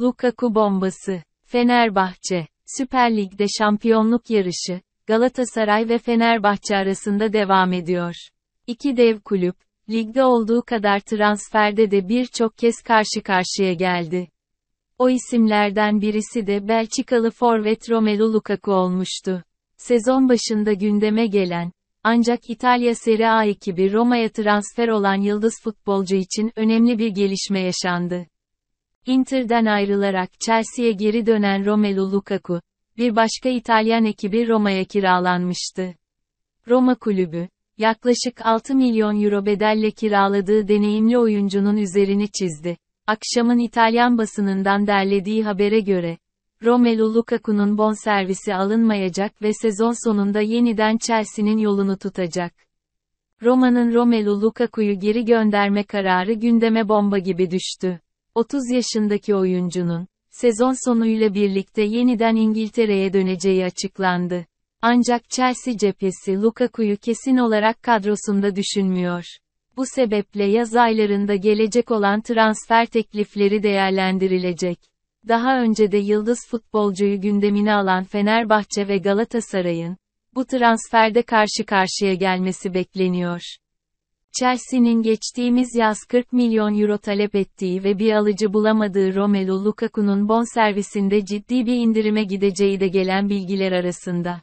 Lukaku bombası. Fenerbahçe. Süper Lig'de şampiyonluk yarışı, Galatasaray ve Fenerbahçe arasında devam ediyor. İki dev kulüp, ligde olduğu kadar transferde de birçok kez karşı karşıya geldi. O isimlerden birisi de Belçikalı forvet Romelu Lukaku olmuştu. Sezon başında gündeme gelen, ancak İtalya Serie A ekibi Roma'ya transfer olan yıldız futbolcu için önemli bir gelişme yaşandı. Inter'den ayrılarak Chelsea'ye geri dönen Romelu Lukaku, bir başka İtalyan ekibi Roma'ya kiralanmıştı. Roma kulübü, yaklaşık 6 milyon euro bedelle kiraladığı deneyimli oyuncunun üzerini çizdi. Akşamın İtalyan basınından derlediği habere göre, Romelu Lukaku'nun bonservisi alınmayacak ve sezon sonunda yeniden Chelsea'nin yolunu tutacak. Roma'nın Romelu Lukaku'yu geri gönderme kararı gündeme bomba gibi düştü. 30 yaşındaki oyuncunun, sezon sonuyla birlikte yeniden İngiltere'ye döneceği açıklandı. Ancak Chelsea cephesi Lukaku'yu kesin olarak kadrosunda düşünmüyor. Bu sebeple yaz aylarında gelecek olan transfer teklifleri değerlendirilecek. Daha önce de yıldız futbolcuyu gündemine alan Fenerbahçe ve Galatasaray'ın bu transferde karşı karşıya gelmesi bekleniyor. Chelsea'nin geçtiğimiz yaz 40 milyon euro talep ettiği ve bir alıcı bulamadığı Romelu Lukaku'nun bonservisinde ciddi bir indirime gideceği de gelen bilgiler arasında.